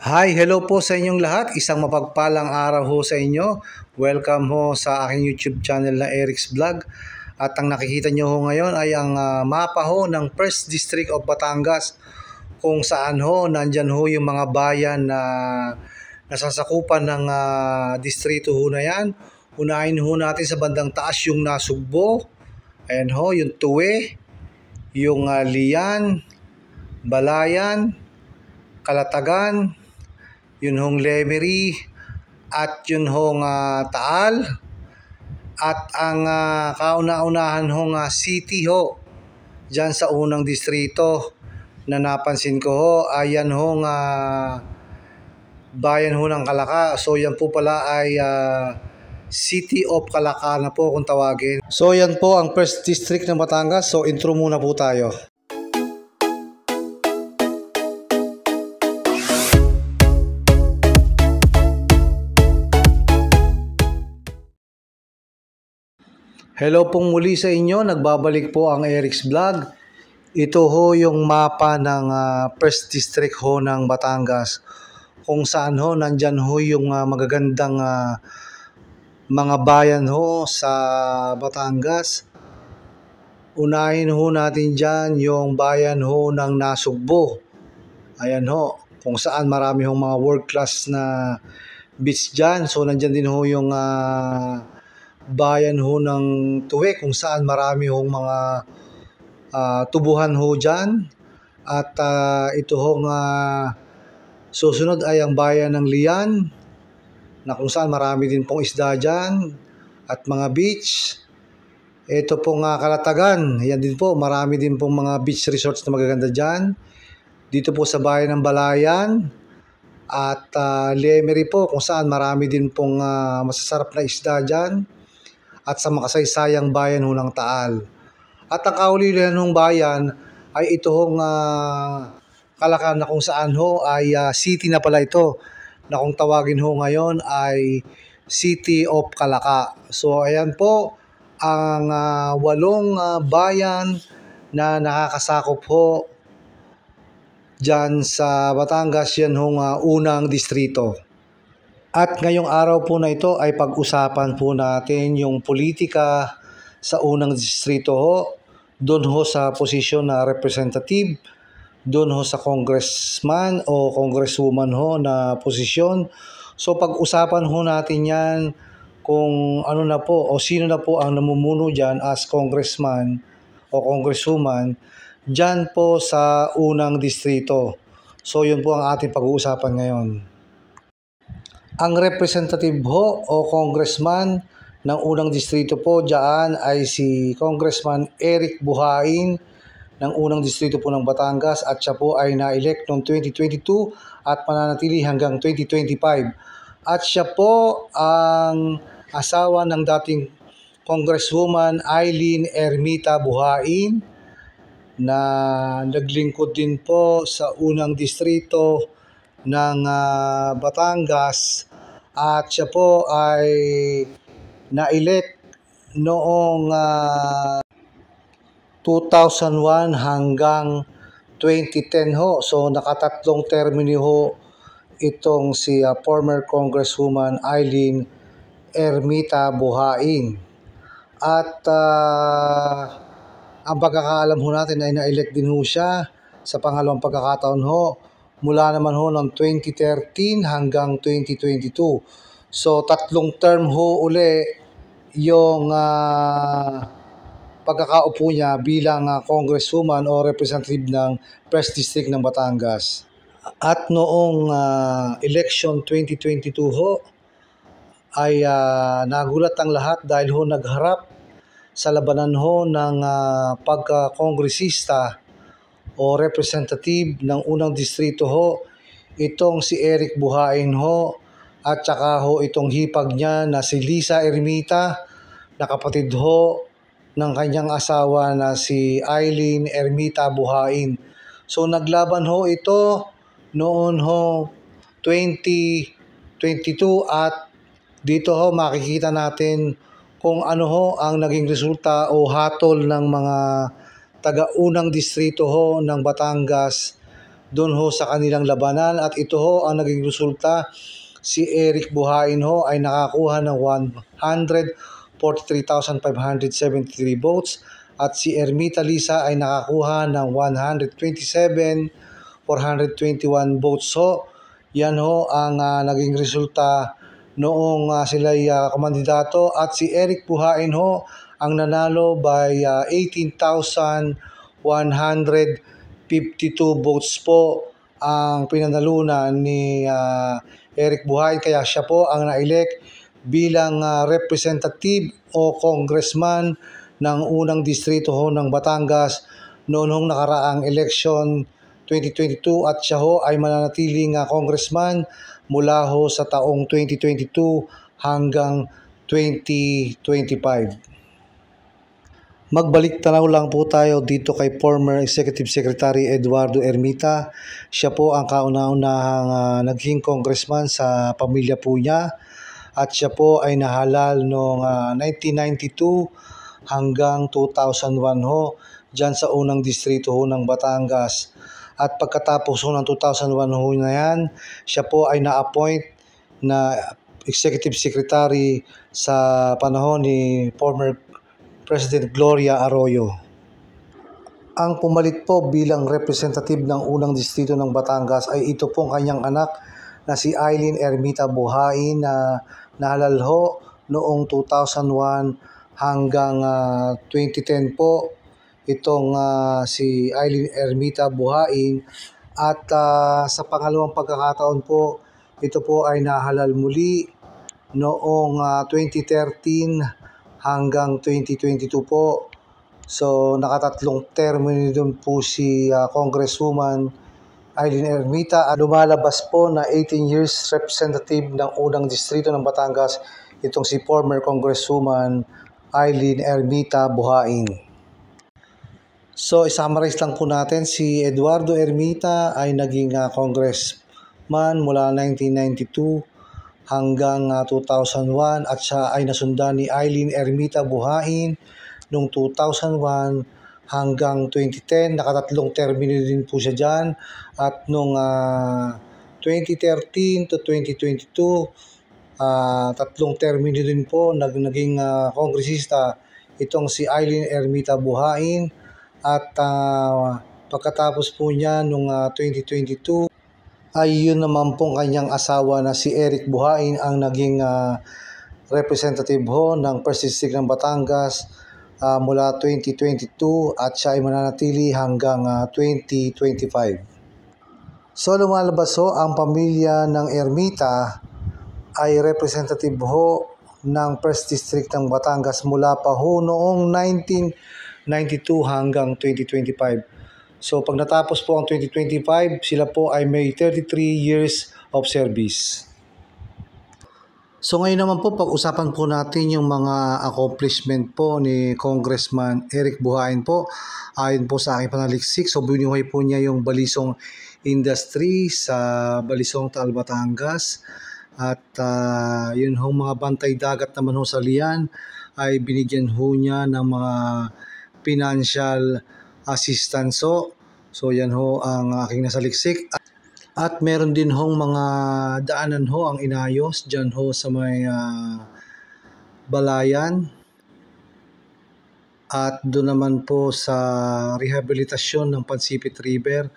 Hi, hello po sa inyong lahat. Isang mapagpalang araw ho sa inyo. Welcome ho sa aking YouTube channel na Eric's Vlog. At ang nakikita nyo ho ngayon ay ang uh, mapa ho ng First District of Batangas kung saan ho nandyan ho yung mga bayan na nasasakupan ng uh, distrito ho na yan. Unahin ho natin sa bandang taas yung Nasugbo. Ayan ho, yung Tuwe, yung uh, Lian, Balayan, Kalatagan, yun hong Lemery, at yun hong uh, ah, Taal, at ang uh, kauna-unahan hong uh, city ho, dyan sa unang distrito na napansin ko ho, ayan hong uh, bayan ho ng Kalaka. So yan po pala ay uh, City of Kalaka na po kung tawagin. So yan po ang first district ng Batangas. So intro muna po tayo. Hello pong muli sa inyo, nagbabalik po ang Eric's Vlog. Ito ho yung mapa ng uh, First District ho ng Batangas kung saan ho nandyan ho yung uh, magagandang uh, mga bayan ho sa Batangas. Unahin ho natin dyan yung bayan ho ng Nasugbo. Ayan ho, kung saan marami hong mga world class na beach dyan. So nandyan din ho yung... Uh, bayan ho ng Tuwe kung saan marami hong mga uh, tubuhan ho dyan. At uh, ito hong uh, susunod ay ang bayan ng Lian na kung saan marami din pong isda dyan at mga beach. Ito pong uh, Kalatagan, yan din po, marami din pong mga beach resorts na magaganda dyan. Dito po sa bayan ng Balayan at uh, Lemery po kung saan marami din pong uh, masasarap na isda dyan at sa makasaysayang bayan ho ng Taal. At ang kaulilan ng bayan ay itong uh, ah, Kalakan na kung saan ho ay uh, city na pala ito na kung tawagin ho ngayon ay City of Kalaka. So ayan po ang uh, walong uh, bayan na nakakasakop ho dyan sa Batangas yan ho uh, unang distrito. At ngayong araw po na ito ay pag-usapan po natin yung politika sa unang distrito ho, doon ho sa posisyon na representative, doon ho sa congressman o congresswoman ho na posisyon. So pag-usapan ho natin yan kung ano na po o sino na po ang namumuno dyan as congressman o congresswoman dyan po sa unang distrito. So yun po ang ating pag-uusapan ngayon. Ang representative ho o congressman ng unang distrito po dyan ay si Congressman Eric Buhain ng unang distrito po ng Batangas at siya po ay na-elect noong 2022 at mananatili hanggang 2025. At siya po ang asawa ng dating Congresswoman Eileen Ermita Buhain na naglingkod din po sa unang distrito ng uh, Batangas at siya po ay na-elect noong uh, ah, 2001 hanggang 2010 ho. So nakatatlong termino ho itong si uh, former Congresswoman Eileen Ermita Buhain. At uh, ang pagkakaalam ho natin ay na-elect din ho siya sa pangalawang pagkakataon ho mula naman ho ng 2013 hanggang 2022. So tatlong term ho uli yung uh, pagkakaupo niya bilang uh, congresswoman o representative ng First District ng Batangas. At noong uh, election 2022 ho ay uh, nagulat ang lahat dahil ho nagharap sa labanan ho ng uh, pagka-kongresista o representative ng unang distrito ho, itong si Eric Buhain ho, at saka ho itong hipag niya na si Lisa Ermita, na kapatid ho ng kanyang asawa na si Eileen Ermita Buhain. So naglaban ho ito noon ho 2022 at dito ho makikita natin kung ano ho ang naging resulta o hatol ng mga taga-unang distrito ho ng Batangas doon ho sa kanilang labanan at ito ho ang naging resulta si Eric Buhain ho ay nakakuha ng 143,573 votes at si Ermita Lisa ay nakakuha ng 127,421 votes ho. Yan ho ang uh, naging resulta noong uh, ah, sila ay uh, kumandidato at si Eric Buhain ho ang nanalo by uh, 18,152 votes po ang pinanalunan ni uh, Eric Buhay kaya siya po ang na-elect bilang uh, representative o congressman ng unang distrito ho ng Batangas noong nakaraang election 2022 at siya ho ay mananatiling uh, congressman mula ho sa taong 2022 hanggang 2025. Magbalik tanaw lang po tayo dito kay former Executive Secretary Eduardo Ermita. Siya po ang kauna-unahang uh, naging congressman sa pamilya po niya at siya po ay nahalal noong uh, ah, 1992 hanggang 2001 ho dyan sa unang distrito ho ng Batangas. At pagkatapos ho ng 2001 ho na yan, siya po ay na-appoint na Executive Secretary sa panahon ni former President Gloria Arroyo. Ang pumalit po bilang representative ng unang distrito ng Batangas ay ito pong kanyang anak na si Eileen Ermita Buhain na nahalalho noong 2001 hanggang uh, ah, 2010 po itong uh, si Eileen Ermita Buhain at uh, sa pangalawang pagkakataon po ito po ay nahalal muli noong uh, 2013 hanggang 2022 po. So nakatatlong termo doon po si uh, Congresswoman Eileen Ermita. Lumalabas po na 18 years representative ng unang distrito ng Batangas itong si former Congresswoman Eileen Ermita Buhain. So, isummarize lang po natin, si Eduardo Ermita ay naging uh, congressman mula 1992 hanggang uh, ah, 2001 at siya ay nasundan ni Eileen Ermita Buhain noong 2001 hanggang 2010. Nakatatlong termino din po siya dyan. At noong uh, ah, 2013 to 2022, uh, ah, tatlong termino din po nag naging uh, kongresista itong si Eileen Ermita Buhain. At uh, pagkatapos po niya noong uh, 2022, ay yun naman pong kanyang asawa na si Eric Buhain ang naging uh, representative ho ng First District ng Batangas uh, mula 2022 at siya ay mananatili hanggang uh, ah, 2025. So lumalabas ho ang pamilya ng Ermita ay representative ho ng First District ng Batangas mula pa ho noong 1992 hanggang 2025. So pag natapos po ang 2025, sila po ay may 33 years of service. So ngayon naman po, pag-usapan po natin yung mga accomplishment po ni Congressman Eric Buhain po. Ayon po sa aking panaliksik, so binuhay po niya yung balisong industry sa balisong Taal At uh, yun hong mga bantay dagat naman ho sa Lian ay binigyan ho niya ng mga financial assistance. So So yan ho ang aking nasaliksik. At meron din hong mga daanan ho ang inayos dyan ho sa may uh, balayan. At doon naman po sa rehabilitasyon ng Pansipit River.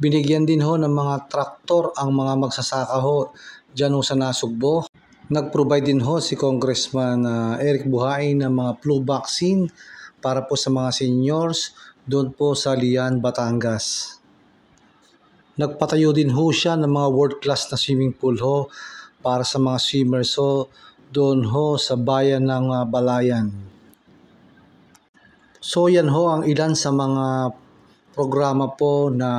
Binigyan din ho ng mga traktor ang mga magsasaka ho dyan ho sa Nasugbo. Nag-provide din ho si Congressman uh, Eric Buhain ng mga flu vaccine para po sa mga seniors doon po sa Lian, Batangas. Nagpatayo din ho siya ng mga world class na swimming pool ho para sa mga swimmers so doon ho sa bayan ng uh, Balayan. So yan ho ang ilan sa mga programa po na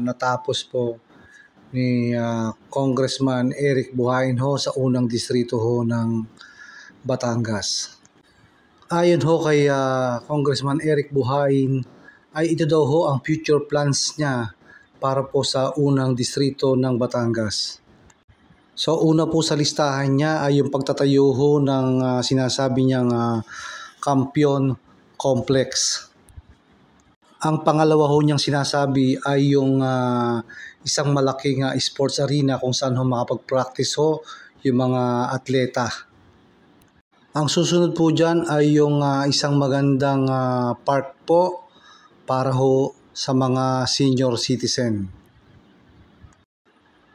natapos po ni uh, Congressman Eric Buhain ho sa unang distrito ho ng Batangas. Ayon ho kay uh, Congressman Eric Buhain, ay ito daw ho ang future plans niya para po sa unang distrito ng Batangas. So una po sa listahan niya ay yung pagtatayo ho ng uh, sinasabi niyang uh, Complex. Ang pangalawa ho niyang sinasabi ay yung uh, isang malaking uh, sports arena kung saan ho makapag-practice ho yung mga atleta. Ang susunod po dyan ay yung uh, isang magandang uh, park po para ho sa mga senior citizen.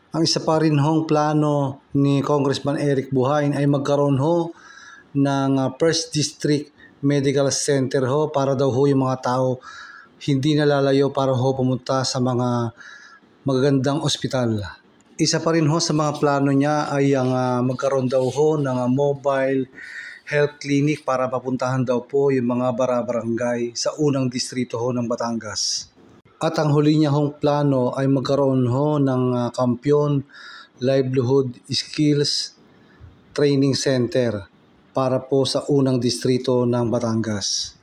Ang isa pa rin hong plano ni Congressman Eric Buhain ay magkaroon ho ng ah, First District Medical Center ho para daw ho yung mga tao hindi nalalayo para ho pumunta sa mga magagandang ospital. Isa pa rin ho sa mga plano niya ay ang ah, magkaroon daw ho ng ah, mobile health clinic para papuntahan daw po yung mga barabarangay sa unang distrito ho ng Batangas. At ang huli niya hong plano ay magkaroon ho ng ah, kampyon livelihood skills training center para po sa unang distrito ng Batangas.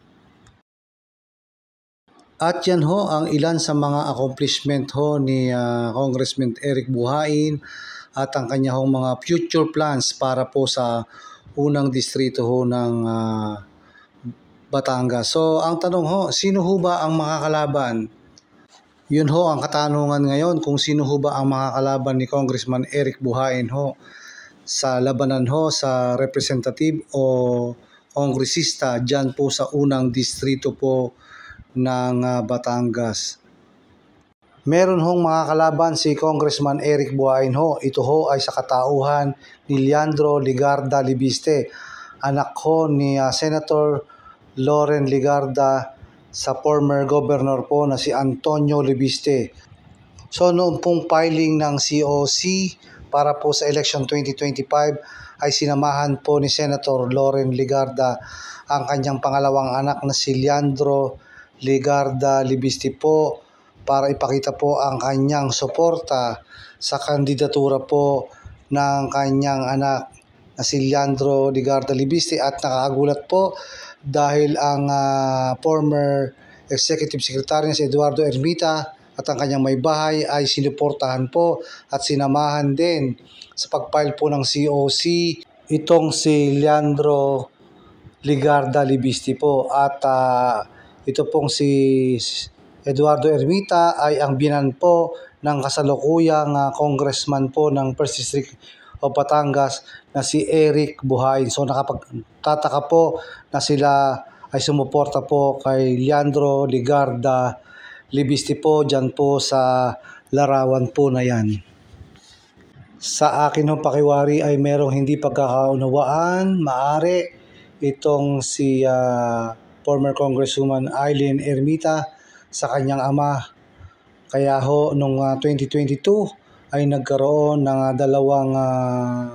At yan ho ang ilan sa mga accomplishment ho ni uh, Congressman Eric Buhain at ang kanya hong mga future plans para po sa unang distrito ho ng uh, Batangas. So ang tanong ho, sino ho ba ang makakalaban? Yun ho ang katanungan ngayon kung sino ho ba ang makakalaban ni Congressman Eric Buhain ho sa labanan ho sa representative o kongresista dyan po sa unang distrito po ng uh, Batangas. Meron hong mga kalaban si Congressman Eric Buhain ho. Ito ho ay sa katauhan ni Leandro Ligarda Libiste, anak ho ni uh, Senator Loren Ligarda sa former governor po na si Antonio Libiste. So noong pong filing ng COC para po sa election 2025 ay sinamahan po ni Senator Loren Ligarda ang kanyang pangalawang anak na si Leandro Ligarda Libiste po para ipakita po ang kanyang suporta sa kandidatura po ng kanyang anak na si Leandro Ligarda Libiste at nakakagulat po dahil ang uh, former Executive Secretary na si Eduardo Ermita at ang kanyang may bahay ay sinuportahan po at sinamahan din sa pagpile po ng COC itong si Leandro Ligarda Libisti po at uh, ito pong si Eduardo Ermita ay ang binanpo ng kasalukuyang uh, congressman po ng 1st District of Patangas na si Eric Buhain. So nakapagtataka po na sila ay sumuporta po kay Leandro Ligarda Libisti po dyan po sa larawan po na yan. Sa akin hong pakiwari ay merong hindi pagkakaunawaan, maari itong si uh, former Congresswoman Eileen Ermita sa kanyang ama. Kaya ho, noong uh, 2022 ay nagkaroon ng uh, dalawang uh,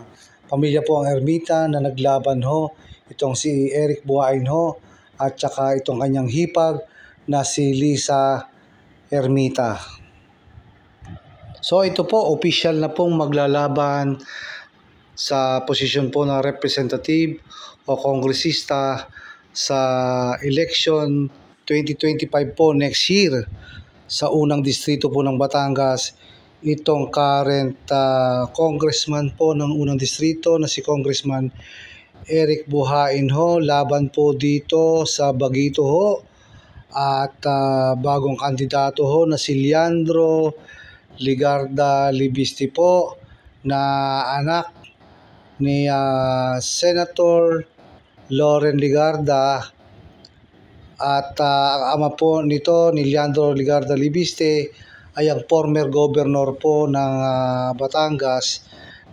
pamilya po ang ermita na naglaban ho. Itong si Eric Buhain ho at saka itong kanyang hipag na si Lisa Ermita. So ito po, official na pong maglalaban sa posisyon po ng representative o kongresista sa election 2025 po next year sa unang distrito po ng Batangas itong current uh, congressman po ng unang distrito na si Congressman Eric Buhain ho laban po dito sa Bagito ho at uh, bagong kandidato ho na si Leandro Ligarda Libisti po na anak ni uh, Senator Loren Ligarda at uh, ang ama po nito ni Leandro Ligarda Libiste ay ang former governor po ng uh, Batangas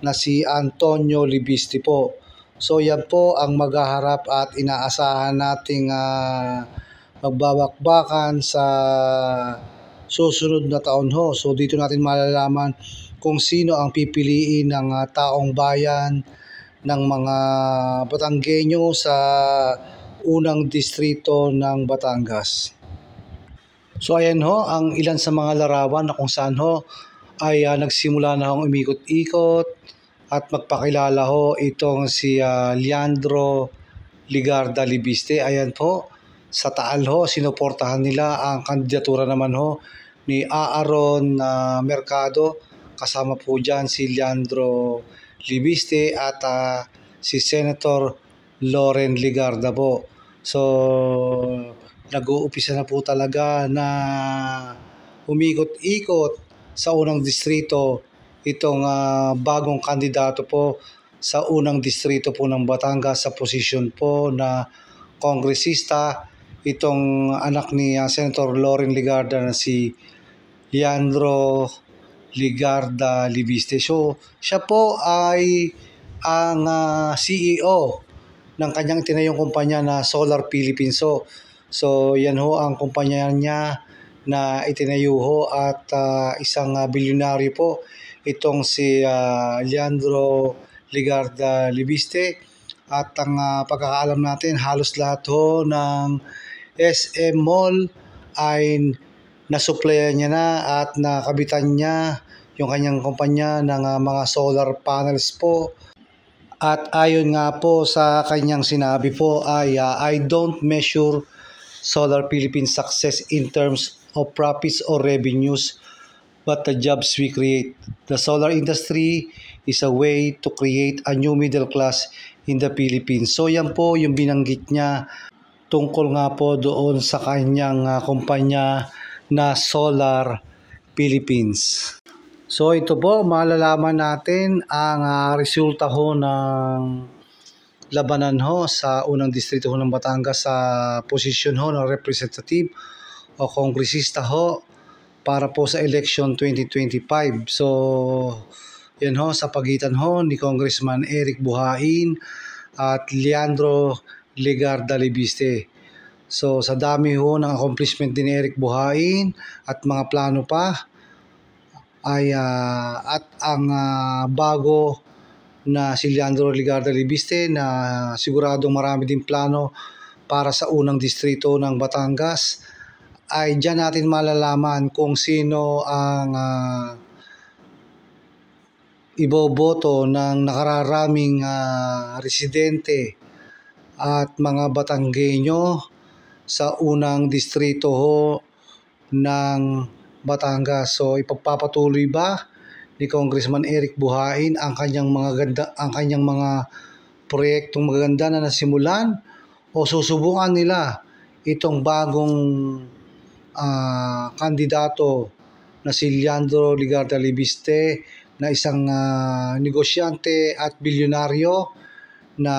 na si Antonio Libiste po. So yan po ang maghaharap at inaasahan nating uh, ah, magbabakbakan sa susunod na taon ho. So dito natin malalaman kung sino ang pipiliin ng uh, taong bayan ng mga Batanggenyo sa unang distrito ng Batangas. So ayan ho, ang ilan sa mga larawan na kung saan ho ay uh, nagsimula na hong umikot-ikot at magpakilala ho itong si uh, Leandro Ligarda Libiste. Ayan po, sa Taal ho, sinuportahan nila ang kandidatura naman ho ni Aaron uh, Mercado kasama po dyan si Leandro Libiste at uh, si Senator Loren Ligarda po. So, nag-uumpisa na po talaga na umikot-ikot sa unang distrito itong uh, bagong kandidato po sa unang distrito po ng Batangas sa posisyon po na kongresista itong anak ni uh, Senator Loren Ligarda na si Leandro Ligarda Libiste. So, siya po ay ang uh, ah, CEO ng kanyang tinayong kumpanya na Solar Philippines. So, so yan ho ang kumpanya niya na itinayo ho at uh, isang uh, bilyonaryo po itong si uh, Leandro Ligarda Libiste at ang uh, pagkakaalam natin halos lahat ho ng SM Mall ay nasupplyan niya na at nakabitan niya yung kanyang kumpanya ng uh, mga solar panels po at ayon nga po sa kanyang sinabi po ay uh, I don't measure Solar Philippines success in terms of profits or revenues but the jobs we create. The solar industry is a way to create a new middle class in the Philippines. So yan po yung binanggit niya tungkol nga po doon sa kanyang uh, kumpanya na Solar Philippines. So ito po, malalaman natin ang uh, resulta ho ng labanan ho sa unang distrito ho ng Batangas sa posisyon ho ng representative o kongresista ho para po sa election 2025. So yan ho sa pagitan ho ni Congressman Eric Buhain at Leandro Legarda Libiste. So sa dami ho ng accomplishment din ni Eric Buhain at mga plano pa, ay uh, at ang uh, bago na si Leandro Ligarda Libiste na siguradong marami din plano para sa unang distrito ng Batangas ay diyan natin malalaman kung sino ang uh, iboboto ng nakararaming uh, residente at mga Batanggenyo sa unang distrito ho ng Batangas. So ipagpapatuloy ba ni Congressman Eric Buhain ang kanyang mga ganda ang kanyang mga proyektong magaganda na nasimulan o susubukan nila itong bagong uh, kandidato na si Leandro Ligarda Libiste na isang uh, negosyante at bilyonaryo na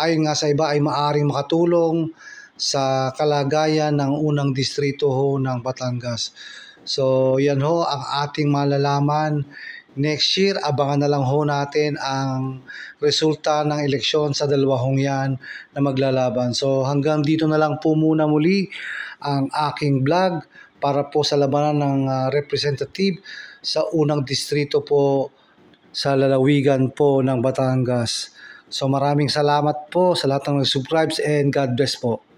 ayon nga sa iba ay maaring makatulong sa kalagayan ng unang distrito ho ng Batangas. So yan ho ang ating malalaman next year abangan na lang ho natin ang resulta ng eleksyon sa dalawa hong yan na maglalaban. So hanggang dito na lang po muna muli ang aking vlog para po sa labanan ng uh, representative sa unang distrito po sa lalawigan po ng Batangas. So maraming salamat po sa lahat ng nag-subscribes and God bless po.